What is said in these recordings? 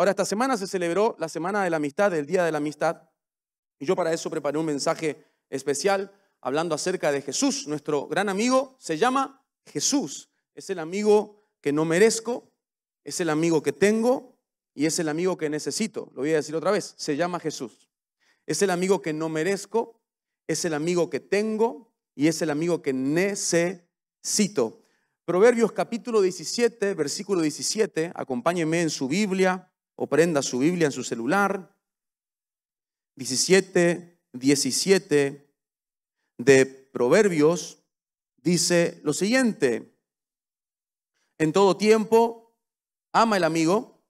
Ahora, esta semana se celebró la Semana de la Amistad, el Día de la Amistad, y yo para eso preparé un mensaje especial hablando acerca de Jesús. Nuestro gran amigo se llama Jesús. Es el amigo que no merezco, es el amigo que tengo y es el amigo que necesito. Lo voy a decir otra vez, se llama Jesús. Es el amigo que no merezco, es el amigo que tengo y es el amigo que necesito. Proverbios capítulo 17, versículo 17, acompáñenme en su Biblia o prenda su Biblia en su celular. 17, 17 de Proverbios dice lo siguiente. En todo tiempo ama el amigo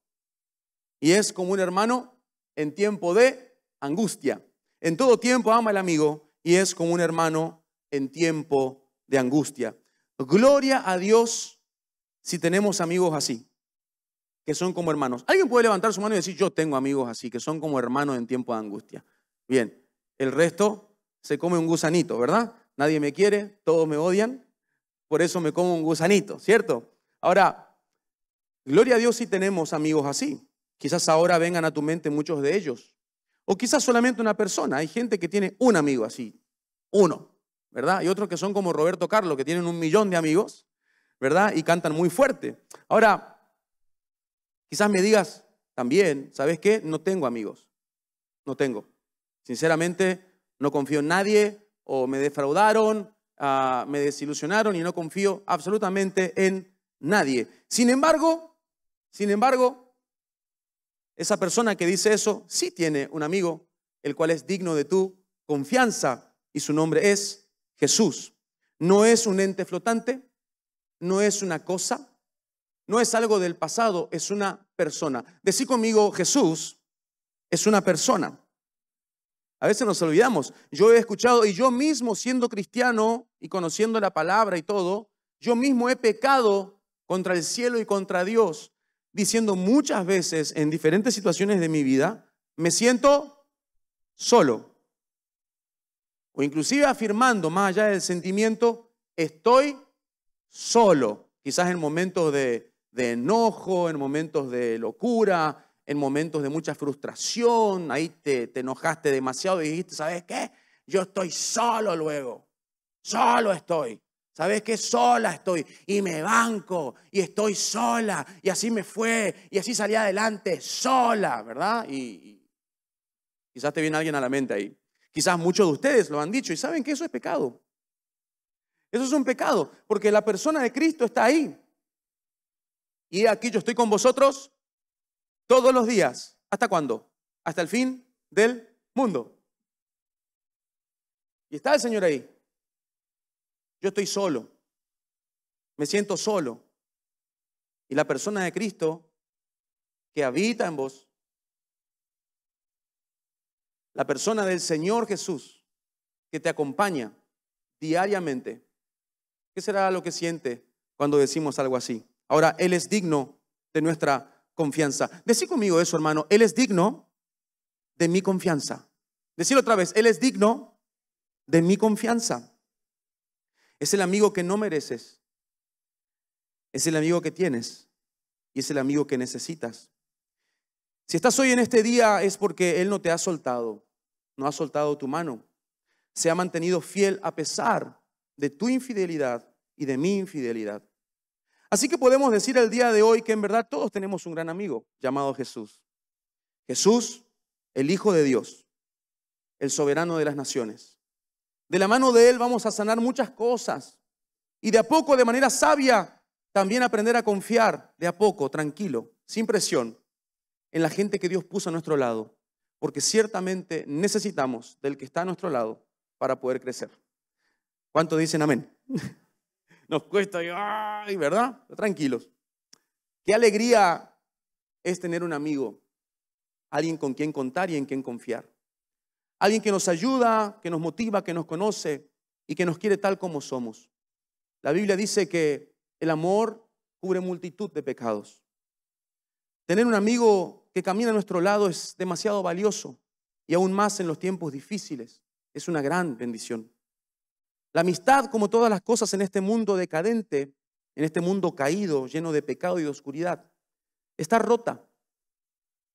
y es como un hermano en tiempo de angustia. En todo tiempo ama el amigo y es como un hermano en tiempo de angustia. Gloria a Dios si tenemos amigos así que son como hermanos. Alguien puede levantar su mano y decir, yo tengo amigos así, que son como hermanos en tiempo de angustia. Bien, el resto se come un gusanito, ¿verdad? Nadie me quiere, todos me odian, por eso me como un gusanito, ¿cierto? Ahora, gloria a Dios si tenemos amigos así. Quizás ahora vengan a tu mente muchos de ellos. O quizás solamente una persona. Hay gente que tiene un amigo así, uno, ¿verdad? Y otros que son como Roberto Carlos, que tienen un millón de amigos, ¿verdad? Y cantan muy fuerte. Ahora, Quizás me digas también, ¿sabes qué? No tengo amigos. No tengo. Sinceramente, no confío en nadie o me defraudaron, ah, me desilusionaron y no confío absolutamente en nadie. Sin embargo, sin embargo, esa persona que dice eso sí tiene un amigo, el cual es digno de tu confianza y su nombre es Jesús. No es un ente flotante, no es una cosa, no es algo del pasado, es una persona. Decí conmigo, Jesús es una persona. A veces nos olvidamos. Yo he escuchado y yo mismo siendo cristiano y conociendo la palabra y todo, yo mismo he pecado contra el cielo y contra Dios, diciendo muchas veces en diferentes situaciones de mi vida, me siento solo. O inclusive afirmando más allá del sentimiento, estoy solo. Quizás en momentos de de enojo, en momentos de locura, en momentos de mucha frustración, ahí te, enojaste demasiado y dijiste, ¿sabes qué? Yo estoy solo luego, solo estoy. ¿Sabes qué? Sola estoy y me banco y estoy sola y así me fue y así salí adelante sola, ¿verdad? Y, y quizás te viene alguien a la mente ahí. Quizás muchos de ustedes lo han dicho y saben que eso es pecado. Eso es un pecado porque la persona de Cristo está ahí. Y aquí yo estoy con vosotros todos los días. ¿Hasta cuándo? Hasta el fin del mundo. Y está el Señor ahí. Yo estoy solo. Me siento solo. Y la persona de Cristo que habita en vos, la persona del Señor Jesús que te acompaña diariamente, ¿qué será lo que siente cuando decimos algo así? Ahora, Él es digno de nuestra confianza. Decí conmigo eso, hermano. Él es digno de mi confianza. Decirlo otra vez, Él es digno de mi confianza. Es el amigo que no mereces. Es el amigo que tienes. Y es el amigo que necesitas. Si estás hoy en este día es porque Él no te ha soltado. No ha soltado tu mano. Se ha mantenido fiel a pesar de tu infidelidad y de mi infidelidad. Así que podemos decir el día de hoy que en verdad todos tenemos un gran amigo llamado Jesús. Jesús, el Hijo de Dios, el soberano de las naciones. De la mano de Él vamos a sanar muchas cosas y de a poco, de manera sabia, también aprender a confiar, de a poco, tranquilo, sin presión, en la gente que Dios puso a nuestro lado, porque ciertamente necesitamos del que está a nuestro lado para poder crecer. ¿Cuánto dicen amén? nos cuesta, ¿verdad? Tranquilos. Qué alegría es tener un amigo, alguien con quien contar y en quien confiar. Alguien que nos ayuda, que nos motiva, que nos conoce y que nos quiere tal como somos. La Biblia dice que el amor cubre multitud de pecados. Tener un amigo que camina a nuestro lado es demasiado valioso y aún más en los tiempos difíciles. Es una gran bendición. La amistad, como todas las cosas en este mundo decadente, en este mundo caído, lleno de pecado y de oscuridad, está rota,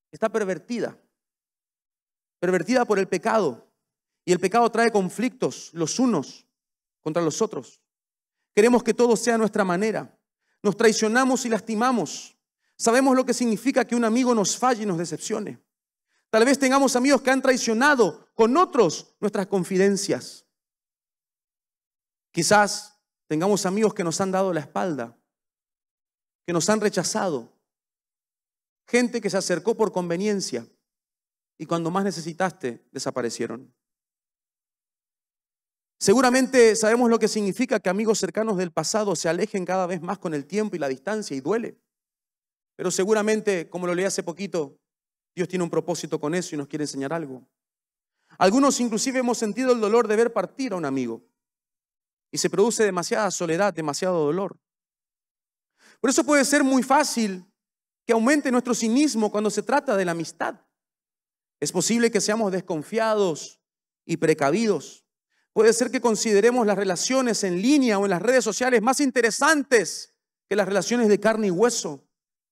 está pervertida, pervertida por el pecado. Y el pecado trae conflictos los unos contra los otros. Queremos que todo sea a nuestra manera. Nos traicionamos y lastimamos. Sabemos lo que significa que un amigo nos falle y nos decepcione. Tal vez tengamos amigos que han traicionado con otros nuestras confidencias. Quizás tengamos amigos que nos han dado la espalda, que nos han rechazado, gente que se acercó por conveniencia y cuando más necesitaste desaparecieron. Seguramente sabemos lo que significa que amigos cercanos del pasado se alejen cada vez más con el tiempo y la distancia y duele. Pero seguramente, como lo leí hace poquito, Dios tiene un propósito con eso y nos quiere enseñar algo. Algunos inclusive hemos sentido el dolor de ver partir a un amigo y se produce demasiada soledad, demasiado dolor. Por eso puede ser muy fácil que aumente nuestro cinismo cuando se trata de la amistad. Es posible que seamos desconfiados y precavidos. Puede ser que consideremos las relaciones en línea o en las redes sociales más interesantes que las relaciones de carne y hueso,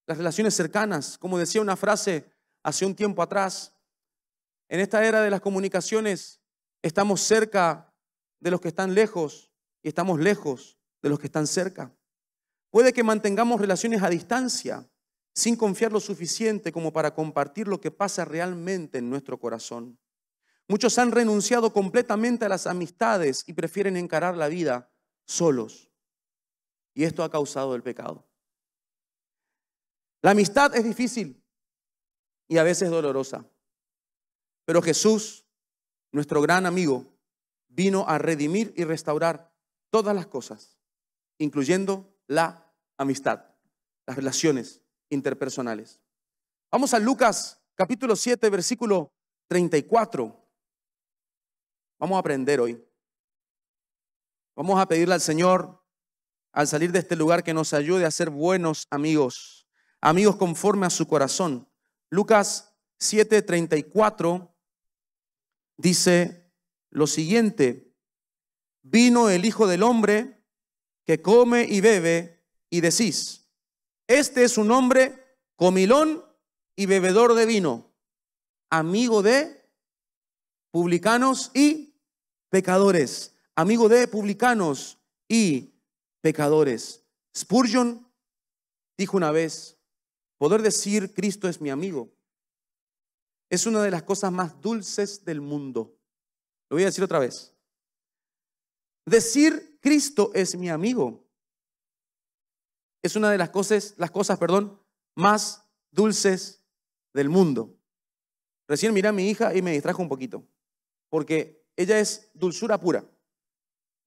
las relaciones cercanas. Como decía una frase hace un tiempo atrás, en esta era de las comunicaciones estamos cerca de los que están lejos, y estamos lejos de los que están cerca. Puede que mantengamos relaciones a distancia sin confiar lo suficiente como para compartir lo que pasa realmente en nuestro corazón. Muchos han renunciado completamente a las amistades y prefieren encarar la vida solos. Y esto ha causado el pecado. La amistad es difícil y a veces dolorosa. Pero Jesús, nuestro gran amigo, vino a redimir y restaurar Todas las cosas, incluyendo la amistad, las relaciones interpersonales. Vamos a Lucas capítulo 7, versículo 34. Vamos a aprender hoy. Vamos a pedirle al Señor, al salir de este lugar, que nos ayude a ser buenos amigos, amigos conforme a su corazón. Lucas 34, dice lo siguiente, vino el Hijo del Hombre que come y bebe y decís, este es un hombre comilón y bebedor de vino, amigo de publicanos y pecadores, amigo de publicanos y pecadores. Spurgeon dijo una vez, poder decir Cristo es mi amigo es una de las cosas más dulces del mundo. Lo voy a decir otra vez. Decir Cristo es mi amigo es una de las cosas, las cosas, perdón, más dulces del mundo. Recién miré a mi hija y me distrajo un poquito, porque ella es dulzura pura.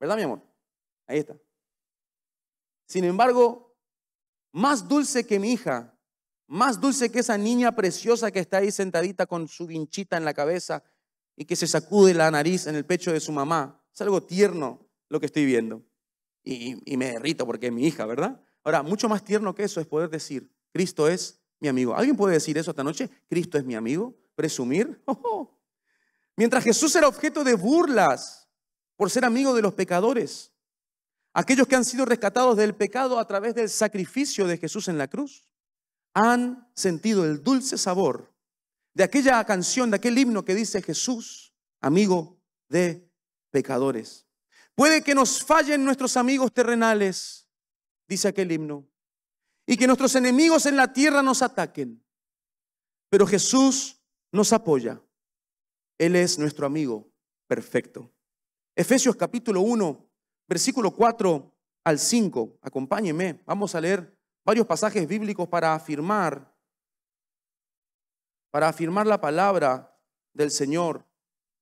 ¿Verdad, mi amor? Ahí está. Sin embargo, más dulce que mi hija, más dulce que esa niña preciosa que está ahí sentadita con su vinchita en la cabeza y que se sacude la nariz en el pecho de su mamá. Es algo tierno, lo que estoy viendo. Y, me derrito porque es mi hija, ¿verdad? Ahora, mucho más tierno que eso es poder decir, Cristo es mi amigo. ¿Alguien puede decir eso esta noche? Cristo es mi amigo. Presumir. ¡Oh! Mientras Jesús era objeto de burlas por ser amigo de los pecadores, aquellos que han sido rescatados del pecado a través del sacrificio de Jesús en la cruz, han sentido el dulce sabor de aquella canción, de aquel himno que dice Jesús, amigo de pecadores. Puede que nos fallen nuestros amigos terrenales, dice aquel himno, y que nuestros enemigos en la tierra nos ataquen. Pero Jesús nos apoya. Él es nuestro amigo perfecto. Efesios capítulo 1, versículo 4 al 5. Acompáñeme. vamos a leer varios pasajes bíblicos para afirmar para afirmar la palabra del Señor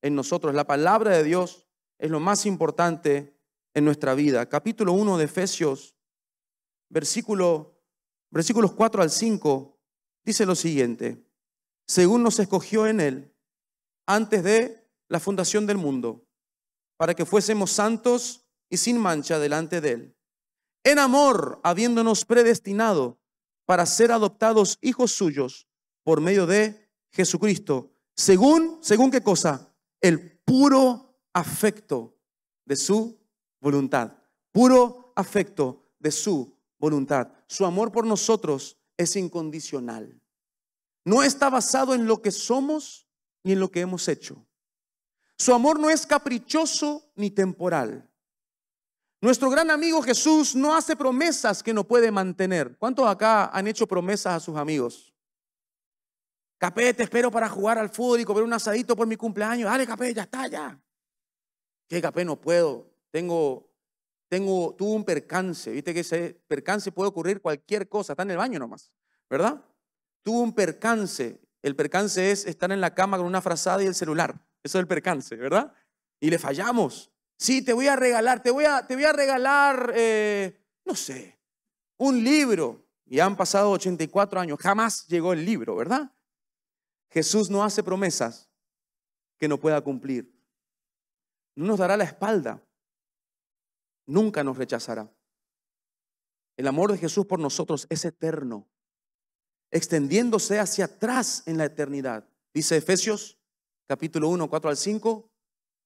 en nosotros, la palabra de Dios es lo más importante en nuestra vida. Capítulo 1 de Efesios, versículo, versículos 4 al 5, dice lo siguiente, según nos escogió en Él antes de la fundación del mundo, para que fuésemos santos y sin mancha delante de Él. En amor, habiéndonos predestinado para ser adoptados hijos suyos por medio de Jesucristo. Según, según qué cosa? El puro afecto de su voluntad. Puro afecto de su voluntad. Su amor por nosotros es incondicional. No está basado en lo que somos ni en lo que hemos hecho. Su amor no es caprichoso ni temporal. Nuestro gran amigo Jesús no hace promesas que no puede mantener. ¿Cuántos acá han hecho promesas a sus amigos? capete te espero para jugar al fútbol y comer un asadito por mi cumpleaños. Dale, Capé, ya está, ya. ¿Qué capé no puedo, tengo, tengo, tuve un percance, viste que ese percance puede ocurrir cualquier cosa, está en el baño nomás, ¿verdad? Tuve un percance, el percance es estar en la cama con una frazada y el celular, eso es el percance, ¿verdad? Y le fallamos. Sí, te voy a regalar, te voy a, te voy a regalar, eh, no sé, un libro. Y han pasado 84 años, jamás llegó el libro, ¿verdad? Jesús no hace promesas que no pueda cumplir. No nos dará la espalda. Nunca nos rechazará. El amor de Jesús por nosotros es eterno, extendiéndose hacia atrás en la eternidad. Dice Efesios capítulo 1, 4 al 5,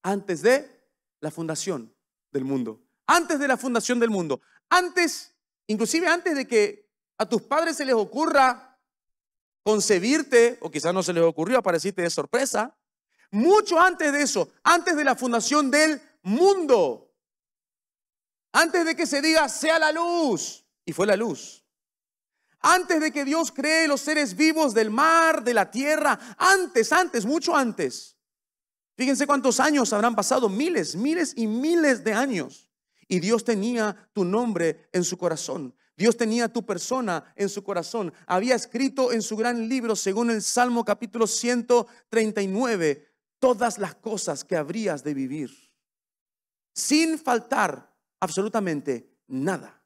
antes de la fundación del mundo. Antes de la fundación del mundo. Antes, inclusive antes de que a tus padres se les ocurra concebirte, o quizás no se les ocurrió, apareciste de sorpresa, mucho antes de eso, antes de la fundación del mundo, antes de que se diga sea la luz, y fue la luz. Antes de que Dios cree los seres vivos del mar, de la tierra, antes, antes, mucho antes. Fíjense cuántos años habrán pasado, miles, miles y miles de años. Y Dios tenía tu nombre en su corazón. Dios tenía tu persona en su corazón. Había escrito en su gran libro, según el Salmo capítulo 139, todas las cosas que habrías de vivir, sin faltar absolutamente nada.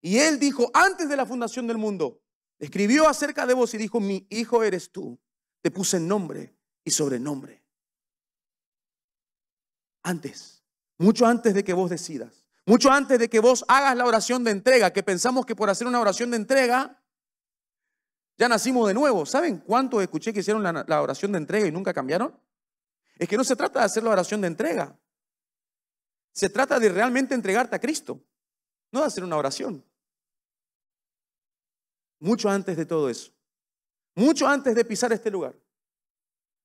Y él dijo, antes de la fundación del mundo, escribió acerca de vos y dijo, mi hijo eres tú, te puse nombre y sobrenombre. Antes, mucho antes de que vos decidas, mucho antes de que vos hagas la oración de entrega, que pensamos que por hacer una oración de entrega, ya nacimos de nuevo. ¿Saben cuánto escuché que hicieron la, la oración de entrega y nunca cambiaron? es que no se trata de hacer la oración de entrega. Se trata de realmente entregarte a Cristo, no de hacer una oración. Mucho antes de todo eso, mucho antes de pisar este lugar,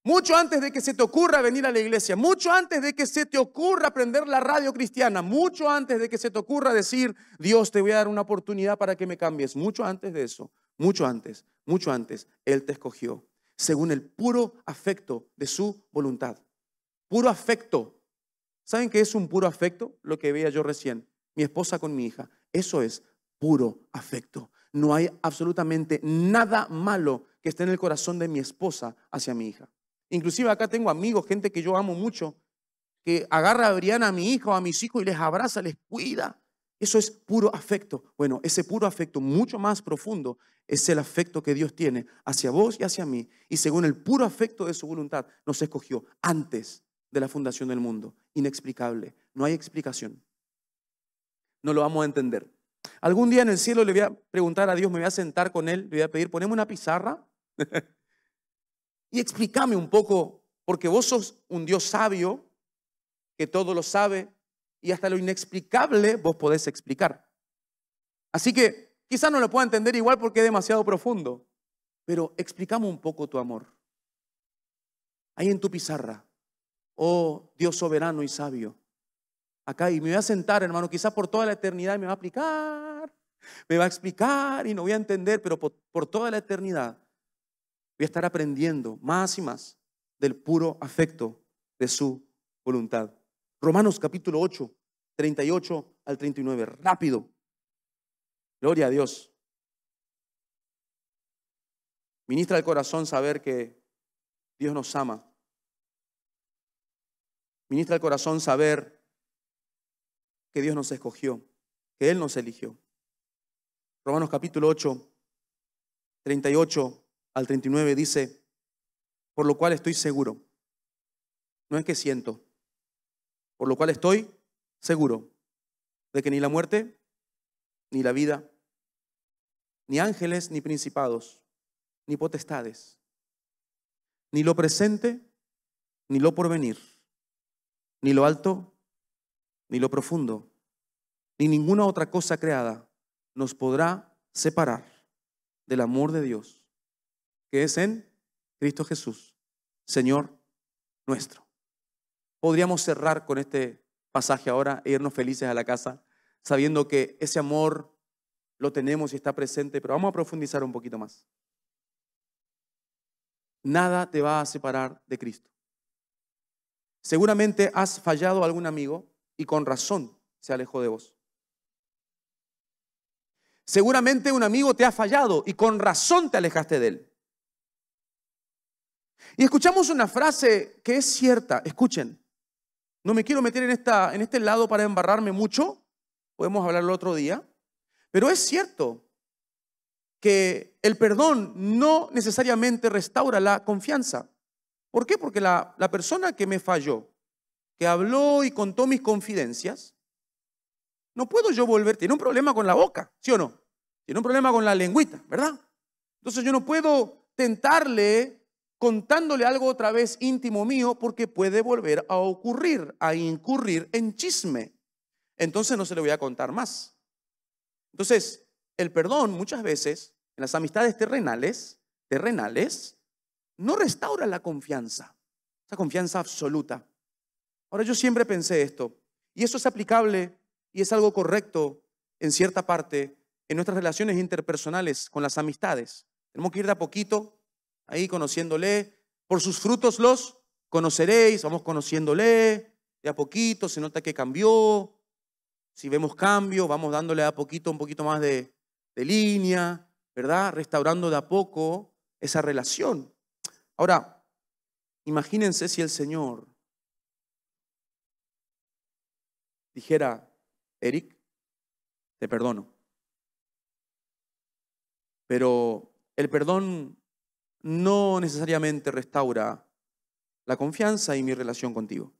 mucho antes de que se te ocurra venir a la iglesia, mucho antes de que se te ocurra aprender la radio cristiana, mucho antes de que se te ocurra decir, Dios te voy a dar una oportunidad para que me cambies, mucho antes de eso, mucho antes, mucho antes, Él te escogió según el puro afecto de su voluntad. Puro afecto. ¿Saben qué es un puro afecto? Lo que veía yo recién, mi esposa con mi hija. Eso es puro afecto. No hay absolutamente nada malo que esté en el corazón de mi esposa hacia mi hija. Inclusive acá tengo amigos, gente que yo amo mucho, que agarra a a mi hijo, a mis hijos y les abraza, les cuida. Eso es puro afecto. Bueno, ese puro afecto mucho más profundo es el afecto que Dios tiene hacia vos y hacia mí. Y según el puro afecto de su voluntad, nos escogió antes de la fundación del mundo. Inexplicable. No hay explicación. No lo vamos a entender. Algún día en el cielo le voy a preguntar a Dios, me voy a sentar con Él, le voy a pedir, poneme una pizarra y explícame un poco, porque vos sos un Dios sabio, que todo lo sabe, y hasta lo inexplicable vos podés explicar. Así que quizás no lo pueda entender igual porque es demasiado profundo, pero explicamos un poco tu amor. Ahí en tu pizarra, oh Dios soberano y sabio, acá y me voy a sentar, hermano, quizás por toda la eternidad me va a aplicar, me va a explicar y no voy a entender, pero por, por toda la eternidad voy a estar aprendiendo más y más del puro afecto de su voluntad. Romanos capítulo 8, 38 al 39. Rápido. Gloria a Dios. Ministra el corazón saber que Dios nos ama. Ministra el corazón saber que Dios nos escogió, que Él nos eligió. Romanos capítulo 8, 38 al 39 dice, por lo cual estoy seguro, no es que siento, por lo cual estoy seguro de que ni la muerte, ni la vida, ni ángeles, ni principados, ni potestades, ni lo presente, ni lo porvenir, ni lo alto, ni lo profundo, ni ninguna otra cosa creada nos podrá separar del amor de Dios, que es en Cristo Jesús, Señor nuestro podríamos cerrar con este pasaje ahora e irnos felices a la casa, sabiendo que ese amor lo tenemos y está presente, pero vamos a profundizar un poquito más. Nada te va a separar de Cristo. Seguramente has fallado a algún amigo y con razón se alejó de vos. Seguramente un amigo te ha fallado y con razón te alejaste de él. Y escuchamos una frase que es cierta, escuchen, no me quiero meter en, esta, en este lado para embarrarme mucho, podemos hablarlo otro día, pero es cierto que el perdón no necesariamente restaura la confianza. ¿Por qué? Porque la, la persona que me falló, que habló y contó mis confidencias, no puedo yo volver, tiene un problema con la boca, ¿sí o no? Tiene un problema con la lengüita, ¿verdad? Entonces yo no puedo tentarle contándole algo otra vez íntimo mío porque puede volver a ocurrir, a incurrir en chisme. Entonces no se le voy a contar más. Entonces, el perdón muchas veces en las amistades terrenales, terrenales, no restaura la confianza, esa confianza absoluta. Ahora yo siempre pensé esto, y eso es aplicable y es algo correcto en cierta parte en nuestras relaciones interpersonales con las amistades. Tenemos que ir de a poquito ahí conociéndole. Por sus frutos los conoceréis, vamos conociéndole de a poquito, se nota que cambió. Si vemos cambio, vamos dándole a poquito un poquito más de, de línea, ¿verdad? Restaurando de a poco esa relación. Ahora, imagínense si el Señor dijera, Eric, te perdono. Pero el perdón no necesariamente restaura la confianza y mi relación contigo.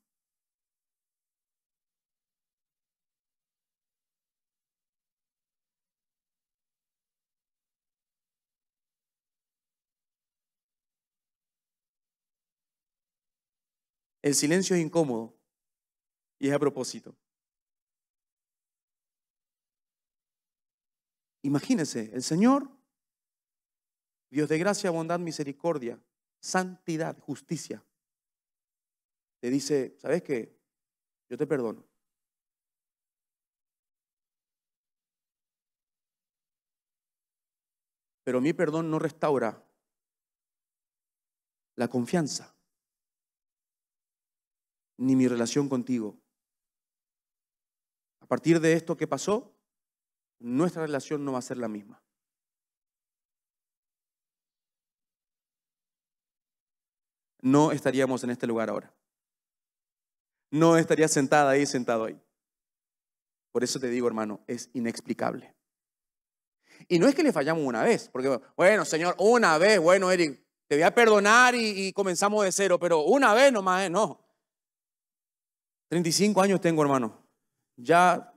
El silencio es incómodo y es a propósito. Imagínense, el Señor Dios de gracia, bondad, misericordia, santidad, justicia. Te dice, ¿sabes qué? Yo te perdono. Pero mi perdón no restaura la confianza ni mi relación contigo. A partir de esto que pasó, nuestra relación no va a ser la misma. no estaríamos en este lugar ahora. No estaría sentada ahí, sentado ahí. Por eso te digo, hermano, es inexplicable. Y no es que le fallamos una vez, porque, bueno, Señor, una vez, bueno, Eric, te voy a perdonar y, comenzamos de cero, pero una vez nomás, ¿eh? no. 35 años tengo, hermano. Ya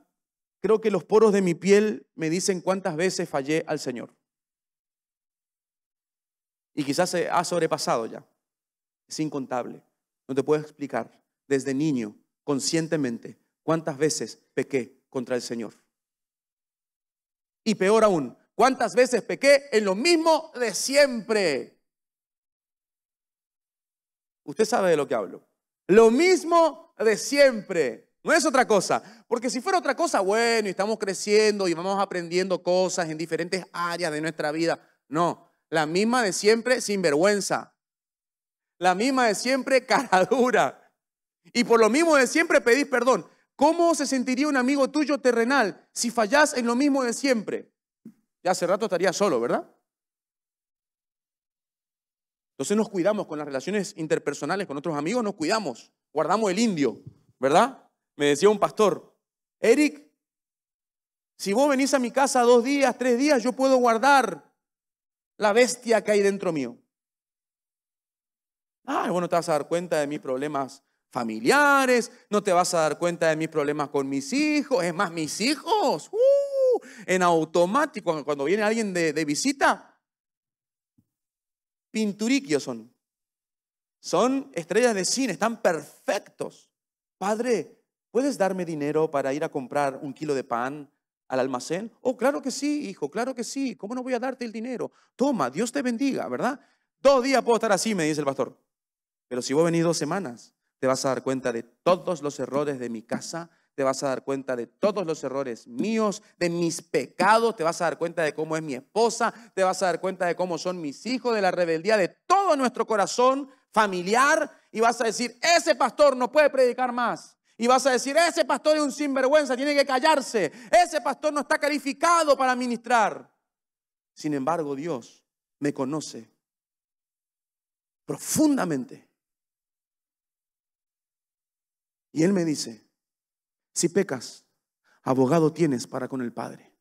creo que los poros de mi piel me dicen cuántas veces fallé al Señor. Y quizás se ha sobrepasado ya es incontable. No te puedo explicar desde niño, conscientemente, cuántas veces pequé contra el Señor. Y peor aún, cuántas veces pequé en lo mismo de siempre. Usted sabe de lo que hablo. Lo mismo de siempre. No es otra cosa. Porque si fuera otra cosa, bueno, y estamos creciendo y vamos aprendiendo cosas en diferentes áreas de nuestra vida. No, la misma de siempre sin vergüenza la misma de siempre, cara dura. Y por lo mismo de siempre pedís perdón. ¿Cómo se sentiría un amigo tuyo terrenal si fallás en lo mismo de siempre? Ya hace rato estaría solo, ¿verdad? Entonces nos cuidamos con las relaciones interpersonales con otros amigos, nos cuidamos, guardamos el indio, ¿verdad? Me decía un pastor, Eric, si vos venís a mi casa dos días, tres días, yo puedo guardar la bestia que hay dentro mío. Ah, bueno, te vas a dar cuenta de mis problemas familiares, no te vas a dar cuenta de mis problemas con mis hijos, es más, mis hijos, uh, en automático, cuando viene alguien de, de visita, pinturiquios son, son estrellas de cine, están perfectos. Padre, ¿puedes darme dinero para ir a comprar un kilo de pan al almacén? Oh, claro que sí, hijo, claro que sí, ¿cómo no voy a darte el dinero? Toma, Dios te bendiga, ¿verdad? Dos días puedo estar así, me dice el pastor. Pero si vos venís dos semanas, te vas a dar cuenta de todos los errores de mi casa, te vas a dar cuenta de todos los errores míos, de mis pecados, te vas a dar cuenta de cómo es mi esposa, te vas a dar cuenta de cómo son mis hijos, de la rebeldía de todo nuestro corazón familiar y vas a decir, ese pastor no puede predicar más. Y vas a decir, ese pastor es un sinvergüenza, tiene que callarse, ese pastor no está calificado para ministrar. Sin embargo, Dios me conoce profundamente y él me dice, si pecas, abogado tienes para con el Padre.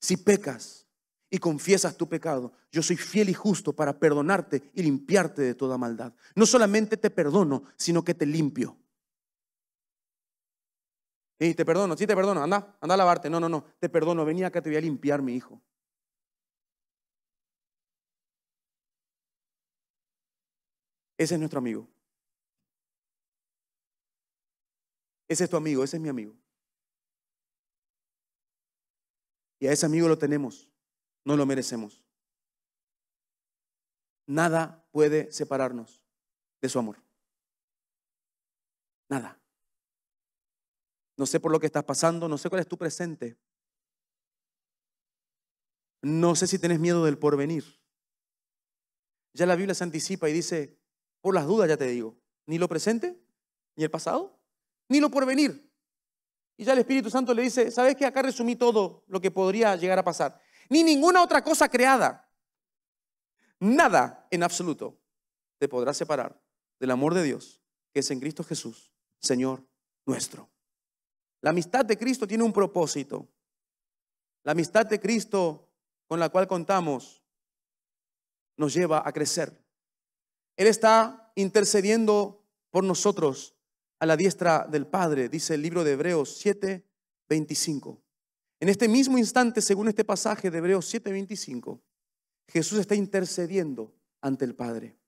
Si pecas y confiesas tu pecado, yo soy fiel y justo para perdonarte y limpiarte de toda maldad. No solamente te perdono, sino que te limpio. Y te perdono, sí te perdono, anda, anda a lavarte. No, no, no, te perdono, venía acá, te voy a limpiar, mi hijo. Ese es nuestro amigo. Ese es tu amigo, ese es mi amigo. Y a ese amigo lo tenemos, no lo merecemos. Nada puede separarnos de su amor. Nada. No sé por lo que estás pasando, no sé cuál es tu presente. No sé si tenés miedo del porvenir. Ya la Biblia se anticipa y dice, por las dudas ya te digo, ni lo presente, ni el pasado, ni lo venir, Y ya el Espíritu Santo le dice, ¿sabes qué? Acá resumí todo lo que podría llegar a pasar. Ni ninguna otra cosa creada, nada en absoluto, te podrá separar del amor de Dios, que es en Cristo Jesús, Señor nuestro. La amistad de Cristo tiene un propósito. La amistad de Cristo con la cual contamos nos lleva a crecer. Él está intercediendo por nosotros a la diestra del Padre, dice el libro de Hebreos 7.25. En este mismo instante, según este pasaje de Hebreos 7.25, Jesús está intercediendo ante el Padre.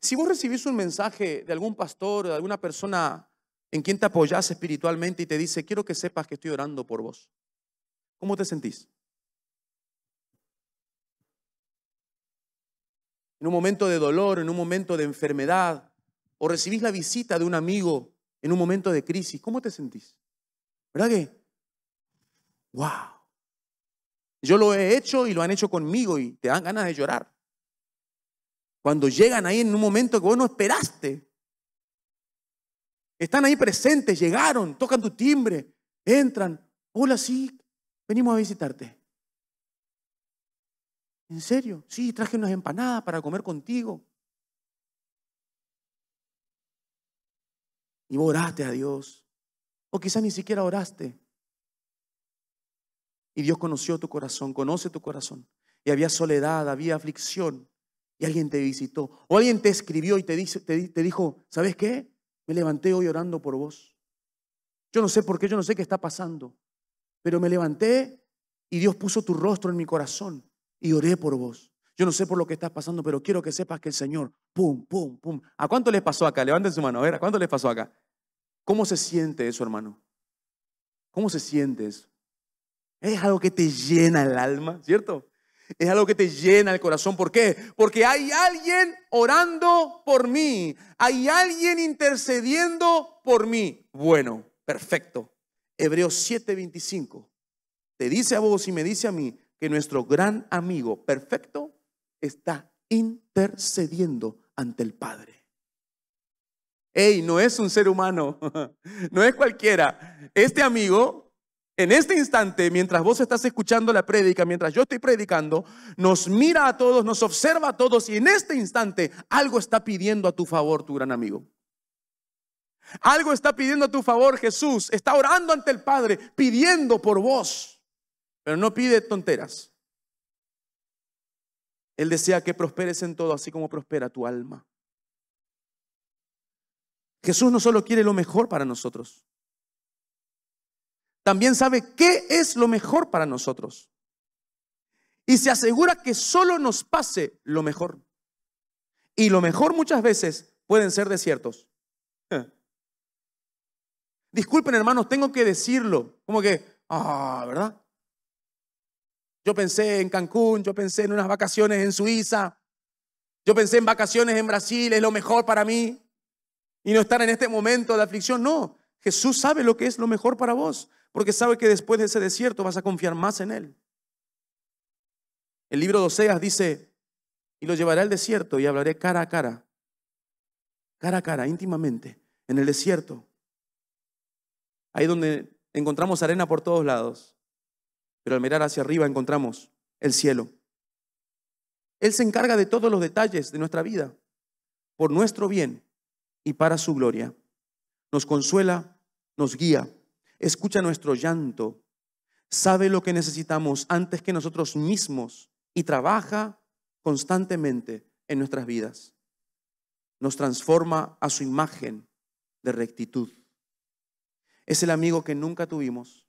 Si vos recibís un mensaje de algún pastor, de alguna persona en quien te apoyás espiritualmente y te dice, quiero que sepas que estoy orando por vos, ¿cómo te sentís? En un momento de dolor, en un momento de enfermedad, o recibís la visita de un amigo en un momento de crisis, ¿cómo te sentís? ¿Verdad que? ¡Wow! Yo lo he hecho y lo han hecho conmigo y te dan ganas de llorar. Cuando llegan ahí en un momento que vos no esperaste. Están ahí presentes, llegaron, tocan tu timbre, entran. Hola, sí, venimos a visitarte. ¿En serio? Sí, traje unas empanadas para comer contigo. y vos oraste a Dios. O quizás ni siquiera oraste. Y Dios conoció tu corazón, conoce tu corazón. Y había soledad, había aflicción. Y alguien te visitó. O alguien te escribió y te, dice, dijo, ¿sabes qué? Me levanté hoy orando por vos. Yo no sé por qué, yo no sé qué está pasando. Pero me levanté y Dios puso tu rostro en mi corazón y oré por vos. Yo no sé por lo que estás pasando, pero quiero que sepas que el Señor pum, pum, pum. ¿A cuánto le pasó acá? Levanten su mano, a ver, ¿a cuánto les pasó acá? ¿Cómo se siente eso, hermano? ¿Cómo se siente eso? Es algo que te llena el alma, ¿cierto? Es algo que te llena el corazón. ¿Por qué? Porque hay alguien orando por mí. Hay alguien intercediendo por mí. Bueno, perfecto. Hebreos 7:25. Te dice a vos y me dice a mí que nuestro gran amigo perfecto está intercediendo ante el Padre. Ey, no es un ser humano, no es cualquiera. Este amigo, en este instante, mientras vos estás escuchando la prédica, mientras yo estoy predicando, nos mira a todos, nos observa a todos y en este instante algo está pidiendo a tu favor tu gran amigo. Algo está pidiendo a tu favor Jesús, está orando ante el Padre, pidiendo por vos, pero no pide tonteras. Él desea que prosperes en todo, así como prospera tu alma. Jesús no solo quiere lo mejor para nosotros, también sabe qué es lo mejor para nosotros. Y se asegura que solo nos pase lo mejor. Y lo mejor muchas veces pueden ser desiertos. Eh. Disculpen hermanos, tengo que decirlo. Como que, ah, ¿verdad? Yo pensé en Cancún, yo pensé en unas vacaciones en Suiza, yo pensé en vacaciones en Brasil, es lo mejor para mí. Y no estar en este momento de aflicción, no. Jesús sabe lo que es lo mejor para vos, porque sabe que después de ese desierto vas a confiar más en Él. El libro de Oseas dice, y lo llevaré al desierto y hablaré cara a cara, cara a cara, íntimamente, en el desierto. Ahí donde encontramos arena por todos lados. Pero al mirar hacia arriba encontramos el cielo. Él se encarga de todos los detalles de nuestra vida, por nuestro bien y para su gloria. Nos consuela, nos guía, escucha nuestro llanto, sabe lo que necesitamos antes que nosotros mismos y trabaja constantemente en nuestras vidas. Nos transforma a su imagen de rectitud. Es el amigo que nunca tuvimos,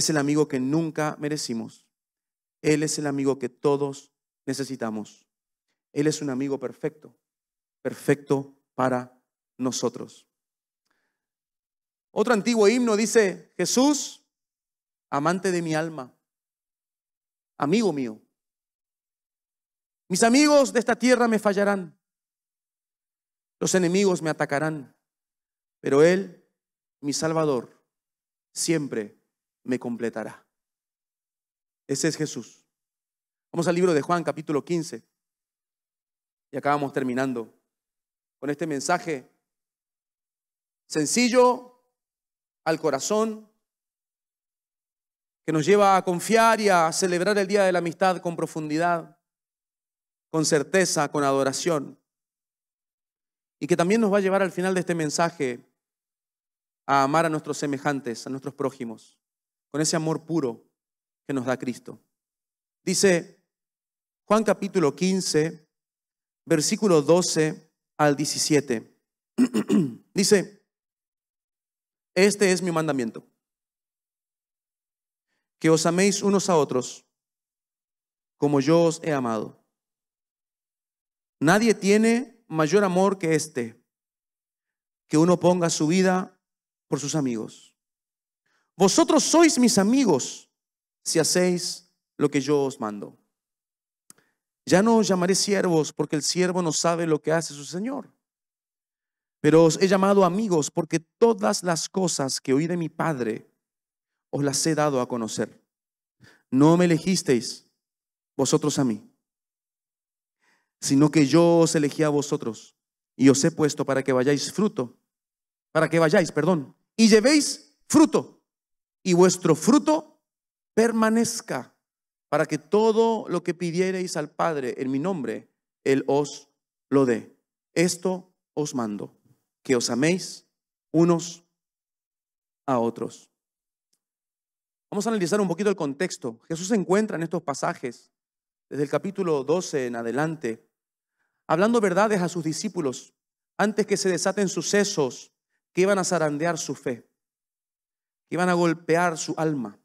es el amigo que nunca merecimos. Él es el amigo que todos necesitamos. Él es un amigo perfecto, perfecto para nosotros. Otro antiguo himno dice, Jesús, amante de mi alma, amigo mío. Mis amigos de esta tierra me fallarán, los enemigos me atacarán, pero Él, mi Salvador, siempre me completará. Ese es Jesús. Vamos al libro de Juan capítulo 15. Y acabamos terminando con este mensaje sencillo al corazón que nos lleva a confiar y a celebrar el Día de la Amistad con profundidad, con certeza, con adoración. Y que también nos va a llevar al final de este mensaje a amar a nuestros semejantes, a nuestros prójimos con ese amor puro que nos da Cristo. Dice Juan capítulo 15, versículo 12 al 17. Dice, este es mi mandamiento, que os améis unos a otros como yo os he amado. Nadie tiene mayor amor que este, que uno ponga su vida por sus amigos. Vosotros sois mis amigos si hacéis lo que yo os mando. Ya no os llamaré siervos porque el siervo no sabe lo que hace su Señor. Pero os he llamado amigos porque todas las cosas que oí de mi Padre os las he dado a conocer. No me elegisteis vosotros a mí, sino que yo os elegí a vosotros y os he puesto para que vayáis fruto, para que vayáis, perdón, y llevéis fruto y vuestro fruto permanezca, para que todo lo que pidiereis al Padre en mi nombre, Él os lo dé. Esto os mando, que os améis unos a otros. Vamos a analizar un poquito el contexto. Jesús se encuentra en estos pasajes, desde el capítulo 12 en adelante, hablando verdades a sus discípulos antes que se desaten sucesos que iban a zarandear su fe iban a golpear su alma.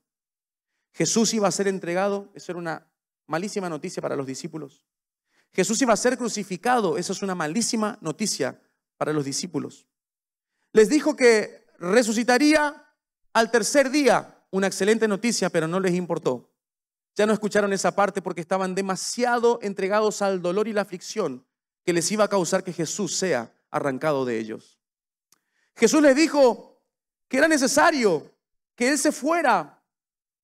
Jesús iba a ser entregado, eso era una malísima noticia para los discípulos. Jesús iba a ser crucificado, eso es una malísima noticia para los discípulos. Les dijo que resucitaría al tercer día, una excelente noticia, pero no les importó. Ya no escucharon esa parte porque estaban demasiado entregados al dolor y la aflicción que les iba a causar que Jesús sea arrancado de ellos. Jesús les dijo que era necesario que Él se fuera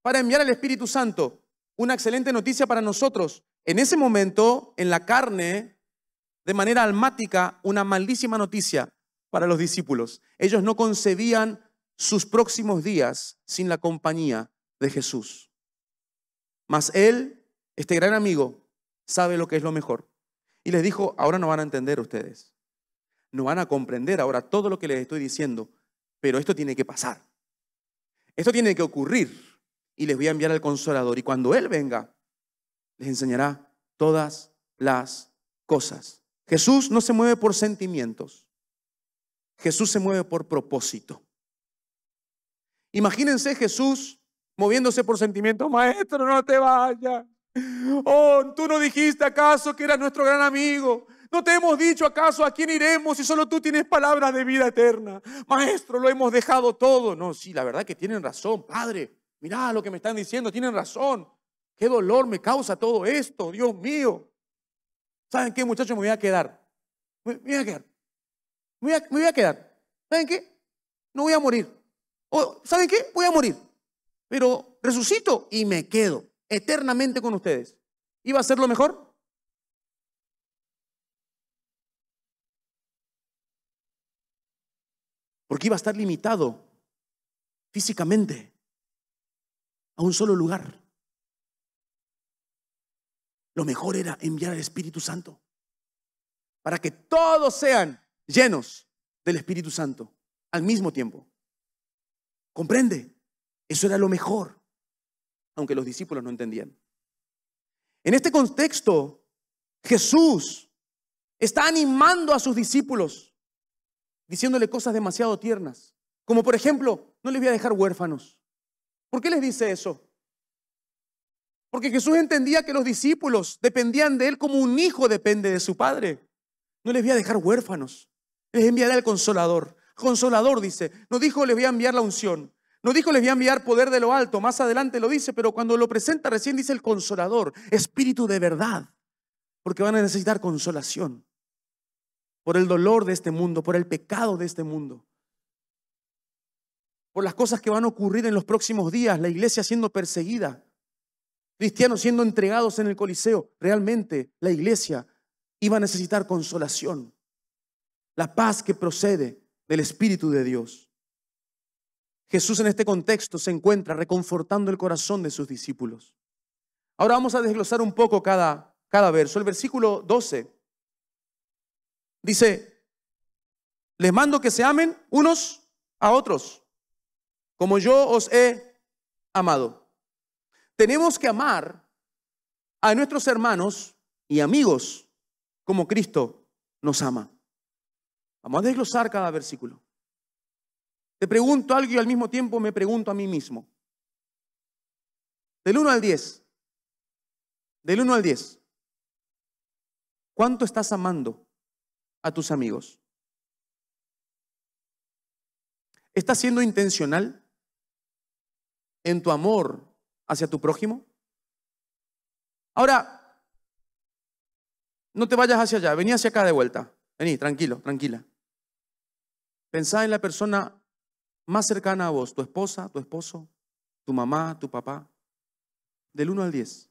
para enviar al Espíritu Santo. Una excelente noticia para nosotros. En ese momento, en la carne, de manera almática, una maldísima noticia para los discípulos. Ellos no concebían sus próximos días sin la compañía de Jesús. Mas Él, este gran amigo, sabe lo que es lo mejor. Y les dijo, ahora no van a entender ustedes. No van a comprender ahora todo lo que les estoy diciendo, pero esto tiene que pasar. Esto tiene que ocurrir. Y les voy a enviar al consolador. Y cuando Él venga, les enseñará todas las cosas. Jesús no se mueve por sentimientos. Jesús se mueve por propósito. Imagínense Jesús moviéndose por sentimientos. Maestro, no te vayas. Oh, tú no dijiste acaso que eras nuestro gran amigo. ¿No te hemos dicho acaso a quién iremos si solo tú tienes palabras de vida eterna? Maestro, lo hemos dejado todo. No, sí, la verdad que tienen razón, Padre. Mirá lo que me están diciendo, tienen razón. Qué dolor me causa todo esto, Dios mío. ¿Saben qué, muchachos? Me voy a quedar. Me, voy a quedar. Me voy a, quedar. ¿Saben qué? No voy a morir. O, ¿Saben qué? Voy a morir. Pero resucito y me quedo eternamente con ustedes. ¿Iba a ser lo mejor? iba a estar limitado físicamente a un solo lugar. Lo mejor era enviar al Espíritu Santo para que todos sean llenos del Espíritu Santo al mismo tiempo. ¿Comprende? Eso era lo mejor, aunque los discípulos no entendían. En este contexto, Jesús está animando a sus discípulos diciéndole cosas demasiado tiernas. Como por ejemplo, no les voy a dejar huérfanos. ¿Por qué les dice eso? Porque Jesús entendía que los discípulos dependían de Él como un hijo depende de su padre. No les voy a dejar huérfanos. Les enviaré al consolador. Consolador dice. No dijo les voy a enviar la unción. No dijo les voy a enviar poder de lo alto. Más adelante lo dice, pero cuando lo presenta recién dice el consolador. Espíritu de verdad. Porque van a necesitar consolación por el dolor de este mundo, por el pecado de este mundo, por las cosas que van a ocurrir en los próximos días, la iglesia siendo perseguida, cristianos siendo entregados en el Coliseo. Realmente la iglesia iba a necesitar consolación, la paz que procede del Espíritu de Dios. Jesús en este contexto se encuentra reconfortando el corazón de sus discípulos. Ahora vamos a desglosar un poco cada, cada verso. El versículo 12 Dice, les mando que se amen unos a otros, como yo os he amado. Tenemos que amar a nuestros hermanos y amigos como Cristo nos ama. Vamos a desglosar cada versículo. Te pregunto algo y al mismo tiempo me pregunto a mí mismo. Del 1 al 10. Del 1 al 10. ¿Cuánto estás amando a tus amigos? ¿Estás siendo intencional en tu amor hacia tu prójimo? Ahora, no te vayas hacia allá, vení hacia acá de vuelta. Vení, tranquilo, tranquila. Pensá en la persona más cercana a vos, tu esposa, tu esposo, tu mamá, tu papá. Del 1 al 10,